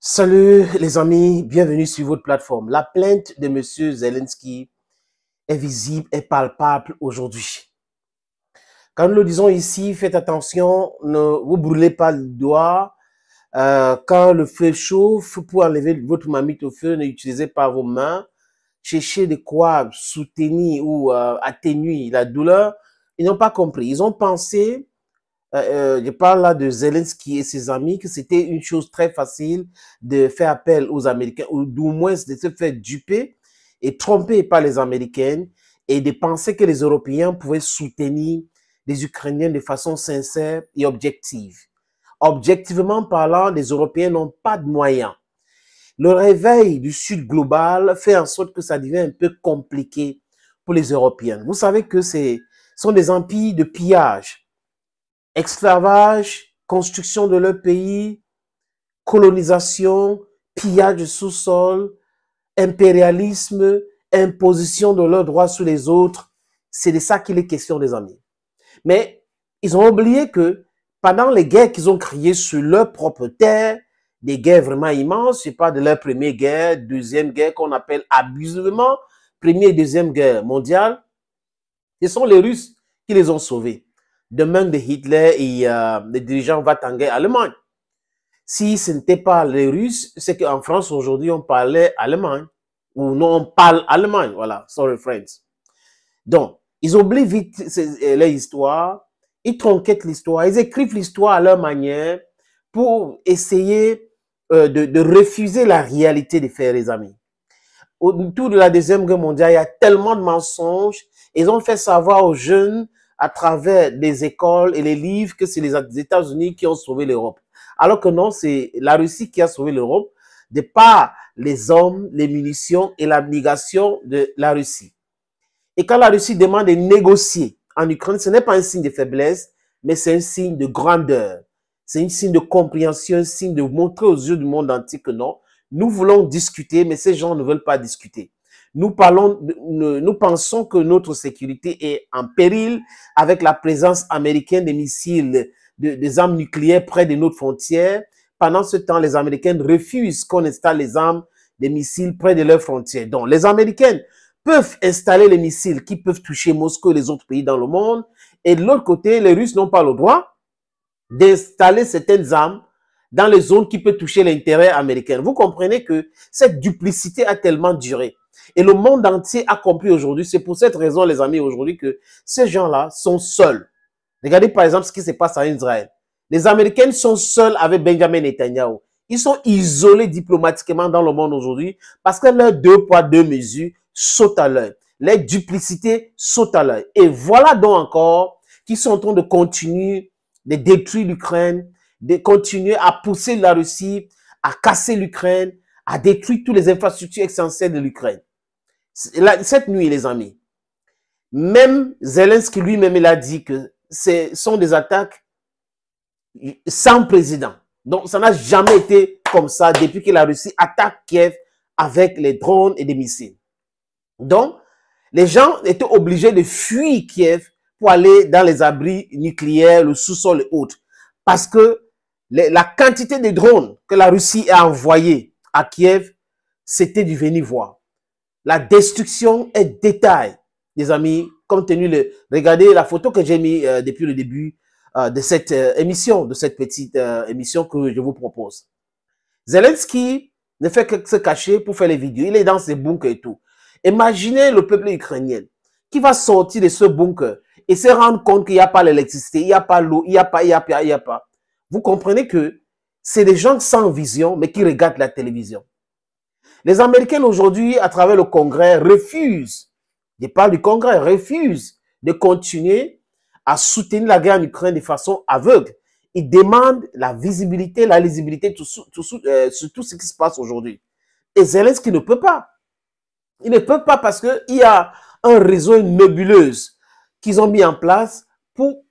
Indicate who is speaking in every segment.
Speaker 1: Salut les amis, bienvenue sur votre plateforme. La plainte de M. Zelensky est visible et palpable aujourd'hui. Quand nous le disons ici, faites attention, ne vous brûlez pas le doigt. Euh, quand le feu chauffe, pour enlever votre marmite au feu, n'utilisez pas vos mains. Cherchez de quoi soutenir ou euh, atténuer la douleur. Ils n'ont pas compris. Ils ont pensé euh, euh, je parle là de Zelensky et ses amis, que c'était une chose très facile de faire appel aux Américains, ou du moins de se faire duper et tromper par les Américains, et de penser que les Européens pouvaient soutenir les Ukrainiens de façon sincère et objective. Objectivement parlant, les Européens n'ont pas de moyens. Le réveil du Sud global fait en sorte que ça devient un peu compliqué pour les Européens. Vous savez que ce sont des empires de pillage esclavage, construction de leur pays, colonisation, pillage du sous-sol, impérialisme, imposition de leurs droits sur les autres. C'est de ça qu'il est question, les amis. Mais ils ont oublié que pendant les guerres qu'ils ont créées sur leur propre terre, des guerres vraiment immenses, c'est pas de leur première guerre, deuxième guerre qu'on appelle abusivement, première et deuxième guerre mondiale, ce sont les Russes qui les ont sauvés demain de Hitler et euh, les dirigeants vont en Allemagne. Si ce n'était pas les Russes, c'est qu'en France aujourd'hui on parlait Allemagne ou non on parle Allemagne. Voilà, sorry friends. Donc ils oublient vite les euh, histoire, ils tronquettent l'histoire, ils écrivent l'histoire à leur manière pour essayer euh, de, refuser la réalité des faits, les amis autour de la Deuxième Guerre mondiale, il y a tellement de mensonges. Ils ont fait savoir aux jeunes à travers les écoles et les livres que c'est les États-Unis qui ont sauvé l'Europe. Alors que non, c'est la Russie qui a sauvé l'Europe de par les hommes, les munitions et l'abnégation de la Russie. Et quand la Russie demande de négocier en Ukraine, ce n'est pas un signe de faiblesse, mais c'est un signe de grandeur. C'est un signe de compréhension, un signe de montrer aux yeux du monde entier que non, nous voulons discuter, mais ces gens ne veulent pas discuter. Nous, parlons, nous pensons que notre sécurité est en péril avec la présence américaine des missiles, des armes nucléaires près de notre frontière. Pendant ce temps, les Américains refusent qu'on installe les armes des missiles près de leurs frontières. Donc, les Américains peuvent installer les missiles qui peuvent toucher Moscou et les autres pays dans le monde. Et de l'autre côté, les Russes n'ont pas le droit d'installer certaines armes dans les zones qui peuvent toucher l'intérêt américain. Vous comprenez que cette duplicité a tellement duré. Et le monde entier a compris aujourd'hui. C'est pour cette raison, les amis, aujourd'hui, que ces gens-là sont seuls. Regardez par exemple ce qui se passe en Israël. Les Américains sont seuls avec Benjamin Netanyahu. Ils sont isolés diplomatiquement dans le monde aujourd'hui parce que leurs deux poids, deux mesures sautent à l'œil. Les duplicités sautent à l'œil. Et voilà donc encore qu'ils sont en train de continuer de détruire l'Ukraine, de continuer à pousser la Russie, à casser l'Ukraine, à détruire toutes les infrastructures essentielles de l'Ukraine. Cette nuit, les amis, même Zelensky lui-même, il a dit que ce sont des attaques sans président. Donc, ça n'a jamais été comme ça depuis que la Russie attaque Kiev avec les drones et des missiles. Donc, les gens étaient obligés de fuir Kiev pour aller dans les abris nucléaires, le sous-sol et autres. Parce que la quantité de drones que la Russie a envoyés à Kiev, c'était du venir voir. La destruction est détail, les amis, compte tenu le... Regardez la photo que j'ai mise euh, depuis le début euh, de cette euh, émission, de cette petite émission que je vous propose. Zelensky ne fait que se cacher pour faire les vidéos. Il est dans ses bunkers et tout. Imaginez le peuple ukrainien qui va sortir de ce bunker et se rendre compte qu'il n'y a pas l'électricité, il n'y a pas l'eau, il n'y a pas, il n'y a pas, il n'y a pas. Vous comprenez que c'est des gens sans vision, mais qui regardent la télévision. Les Américains aujourd'hui, à travers le Congrès, refusent, je parle du Congrès, refusent de continuer à soutenir la guerre en Ukraine de façon aveugle. Ils demandent la visibilité, la lisibilité euh, sur tout ce qui se passe aujourd'hui. Et Zelensky ne peut pas. Ils ne peuvent pas parce qu'il y a un réseau nébuleuse qu'ils ont mis en place pour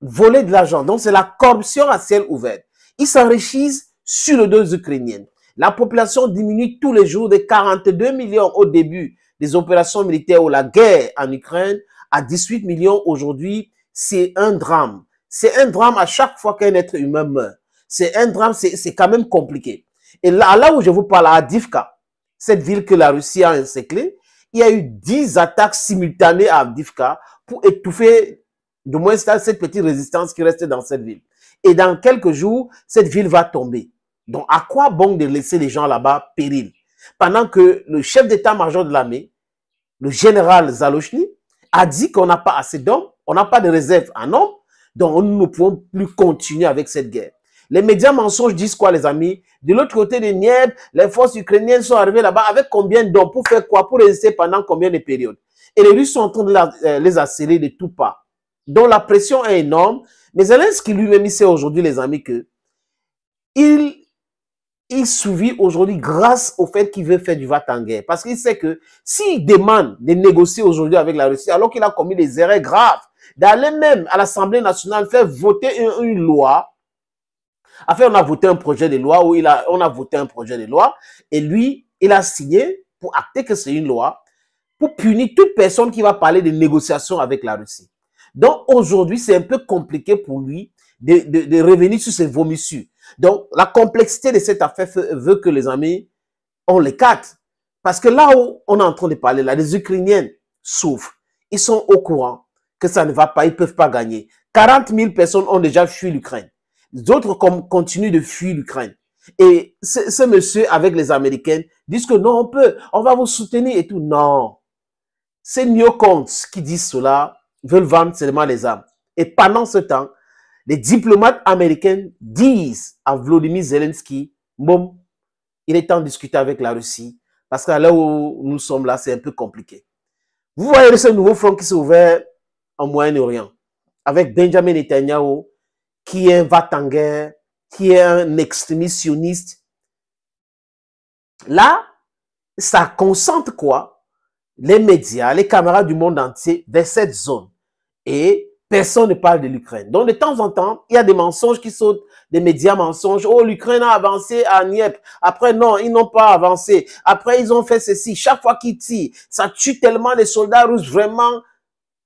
Speaker 1: voler de l'argent. Donc, c'est la corruption à ciel ouvert. Ils s'enrichissent sur les dos ukrainiennes. La population diminue tous les jours de 42 millions au début des opérations militaires ou la guerre en Ukraine à 18 millions aujourd'hui. C'est un drame. C'est un drame à chaque fois qu'un être humain meurt. C'est un drame, c'est quand même compliqué. Et là, où je vous parle, à Divka, cette ville que la Russie a encerclée, il y a eu 10 attaques simultanées à Divka pour étouffer du moins, c'est cette petite résistance qui reste dans cette ville. Et dans quelques jours, cette ville va tomber. Donc, à quoi bon de laisser les gens là-bas périr Pendant que le chef d'état-major de l'armée, le général Zalochny, a dit qu'on n'a pas assez d'hommes, on n'a pas de réserve en hommes, donc nous ne pouvons plus continuer avec cette guerre. Les médias mensonges disent quoi, les amis De l'autre côté de Nièvre, les forces ukrainiennes sont arrivées là-bas avec combien d'hommes Pour faire quoi Pour résister pendant combien de périodes Et les Russes sont en train de euh, les asséler de tout pas dont la pression est énorme. Mais Zelensky lui-même, sait aujourd'hui, les amis, que il, il aujourd'hui grâce au fait qu'il veut faire du vat en Parce qu'il sait que s'il demande de négocier aujourd'hui avec la Russie, alors qu'il a commis des erreurs graves, d'aller même à l'Assemblée nationale faire voter une, loi, enfin, on a voté un projet de loi où il a, on a voté un projet de loi et lui, il a signé pour acter que c'est une loi pour punir toute personne qui va parler de négociation avec la Russie. Donc aujourd'hui, c'est un peu compliqué pour lui de, revenir sur ses vomissures. Donc la complexité de cette affaire veut que les amis, ont les quatre. Parce que là où on est en train de parler, là, les Ukrainiens souffrent. Ils sont au courant que ça ne va pas, ils ne peuvent pas gagner. 40 000 personnes ont déjà fui l'Ukraine. D'autres continuent de fuir l'Ukraine. Et ce, monsieur avec les Américains disent que non, on peut, on va vous soutenir et tout. Non. C'est New qui dit cela veulent vendre seulement les armes. Et pendant ce temps, les diplomates américains disent à Vladimir Zelensky, bon, il est temps de discuter avec la Russie, parce que là où nous sommes là, c'est un peu compliqué. Vous voyez ce nouveau front qui s'est ouvert en Moyen-Orient, avec Benjamin Netanyahu, qui est un vatanguer, qui est un extrémiste sioniste. Là, ça concentre quoi les médias, les caméras du monde entier vers cette zone. Et personne ne parle de l'Ukraine. Donc, de temps en temps, il y a des mensonges qui sautent, des médias mensonges. Oh, l'Ukraine a avancé à Niep. Après, non, ils n'ont pas avancé. Après, ils ont fait ceci. Chaque fois qu'ils tirent, ça tue tellement les soldats russes. Vraiment,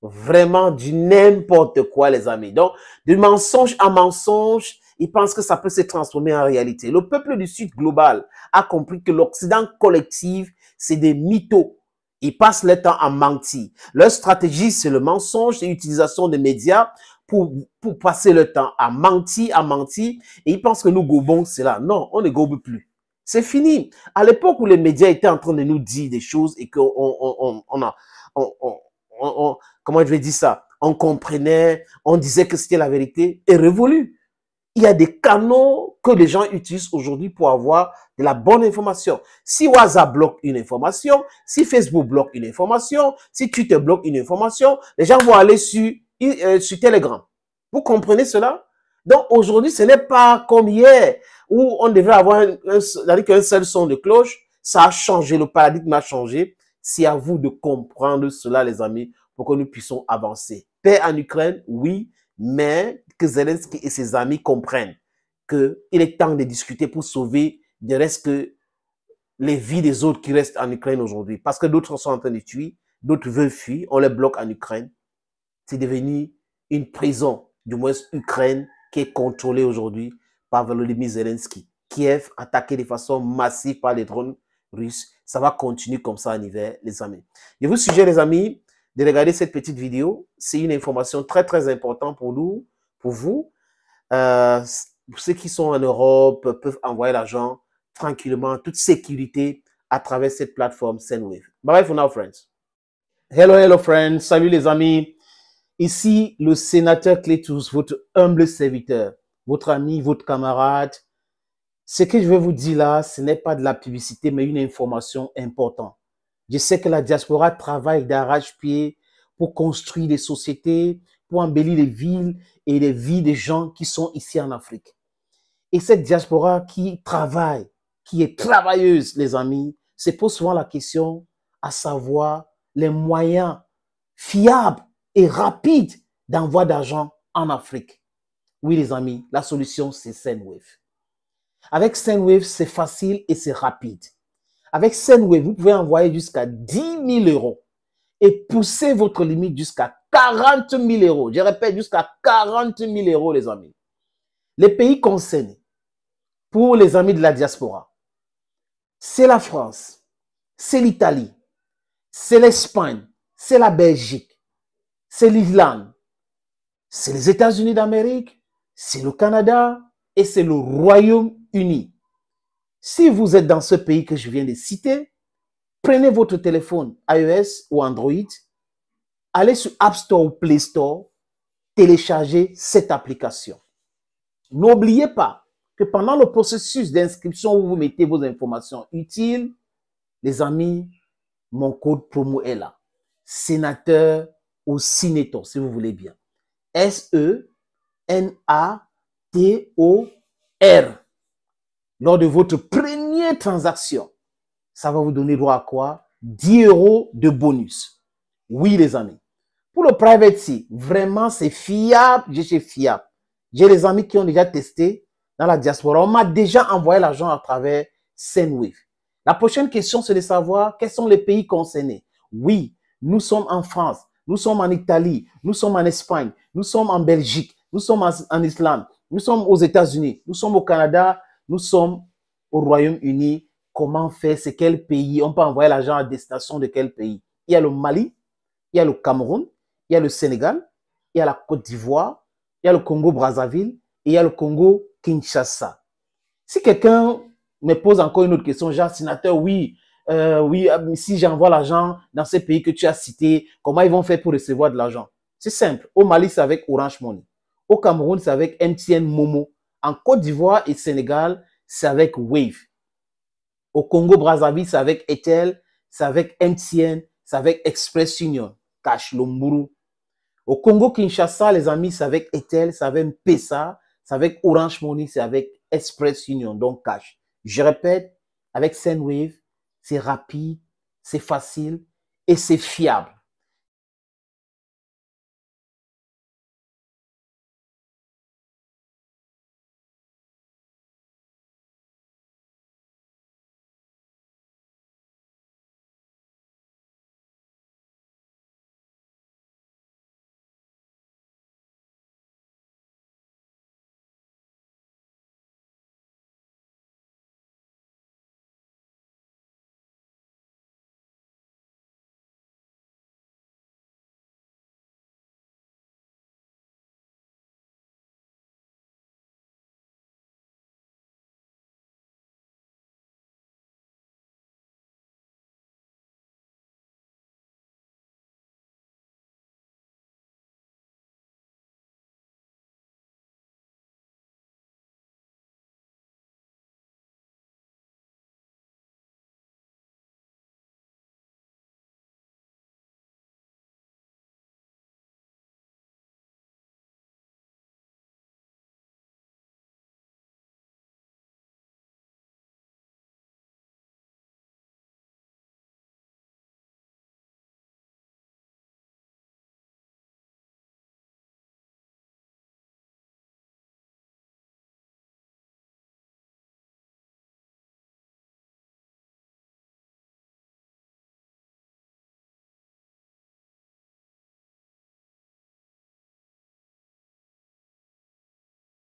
Speaker 1: vraiment du n'importe quoi, les amis. Donc, de mensonge à mensonge, ils pensent que ça peut se transformer en réalité. Le peuple du Sud global a compris que l'Occident collectif, c'est des mythos ils passent le temps à mentir. Leur stratégie, c'est le mensonge et l'utilisation des médias pour, pour passer le temps à mentir, à mentir. Et ils pensent que nous gobons cela. Non, on ne gobe plus. C'est fini. À l'époque où les médias étaient en train de nous dire des choses et qu'on on, on, a... On, comment je vais dire ça On comprenait, on disait que c'était la vérité et révolue il y a des canaux que les gens utilisent aujourd'hui pour avoir de la bonne information. Si WhatsApp bloque une information, si Facebook bloque une information, si Twitter bloque une information, les gens vont aller sur, euh, sur Telegram. Vous comprenez cela Donc aujourd'hui, ce n'est pas comme hier où on devait avoir un seul son de cloche. Ça a changé, le paradigme a changé. C'est à vous de comprendre cela, les amis, pour que nous puissions avancer. Paix en Ukraine, oui, mais Zelensky et ses amis comprennent qu'il est temps de discuter pour sauver ne reste que les vies des autres qui restent en Ukraine aujourd'hui. Parce que d'autres sont en train de tuer, d'autres veulent fuir, on les bloque en Ukraine. C'est devenu une prison, du moins Ukraine, qui est contrôlée aujourd'hui par Volodymyr Zelensky. Kiev attaqué de façon massive par les drones russes. Ça va continuer comme ça en hiver, les amis. Je vous suggère, les amis, de regarder cette petite vidéo. C'est une information très, très importante pour nous pour vous. Euh, ceux qui sont en Europe peuvent envoyer l'argent tranquillement, toute sécurité à travers cette plateforme SendWave. Bye for now, friends. Hello, hello, friends. Salut les amis. Ici le sénateur Clétus, votre humble serviteur, votre ami, votre camarade. Ce que je vais vous dire là, ce n'est pas de la publicité, mais une information importante. Je sais que la diaspora travaille d'arrache-pied pour construire des sociétés, pour embellir les villes et les vies des gens qui sont ici en Afrique. Et cette diaspora qui travaille, qui est travailleuse, les amis, se pose souvent la question à savoir les moyens fiables et rapides d'envoi d'argent en Afrique. Oui, les amis, la solution, c'est SendWave. Avec SendWave, c'est facile et c'est rapide. Avec SendWave, vous pouvez envoyer jusqu'à 10 000 euros et pousser votre limite jusqu'à 40 000 euros. Je répète, jusqu'à 40 000 euros, les amis. Les pays concernés pour les amis de la diaspora, c'est la France, c'est l'Italie, c'est l'Espagne, c'est la Belgique, c'est l'Islande, c'est les États-Unis d'Amérique, c'est le Canada et c'est le Royaume-Uni. Si vous êtes dans ce pays que je viens de citer, prenez votre téléphone iOS ou Android allez sur App Store ou Play Store, téléchargez cette application. N'oubliez pas que pendant le processus d'inscription où vous mettez vos informations utiles, les amis, mon code promo est là. Sénateur ou cinéto, si vous voulez bien. S-E-N-A-T-O-R. Lors de votre première transaction, ça va vous donner droit à quoi 10 euros de bonus. Oui, les amis, pour le privacy, vraiment, c'est fiable. Je suis fiable. J'ai des amis qui ont déjà testé dans la diaspora. On m'a déjà envoyé l'argent à travers SendWave. La prochaine question, c'est de savoir quels sont les pays concernés. Oui, nous sommes en France, nous sommes en Italie, nous sommes en Espagne, nous sommes en Belgique, nous sommes en Islande, nous sommes aux États-Unis, nous sommes au Canada, nous sommes au Royaume-Uni. Comment faire C'est quel pays On peut envoyer l'argent à destination de quel pays Il y a le Mali, il y a le Cameroun, il y a le Sénégal, il y a la Côte d'Ivoire, il y a le Congo-Brazzaville et il y a le Congo-Kinshasa. Si quelqu'un me pose encore une autre question, genre, sénateur, oui, euh, oui, ah, si j'envoie l'argent dans ces pays que tu as cités, comment ils vont faire pour recevoir de l'argent C'est simple. Au Mali, c'est avec Orange Money. Au Cameroun, c'est avec MTN Momo. En Côte d'Ivoire et Sénégal, c'est avec Wave. Au Congo-Brazzaville, c'est avec Etel, c'est avec MTN, c'est avec Express Union, Cash Lomburu, au Congo-Kinshasa, les amis, c'est avec Etel, c'est avec Pesa, c'est avec Orange Money, c'est avec Express Union, donc cash. Je répète, avec Sendwave, c'est rapide, c'est facile et c'est fiable.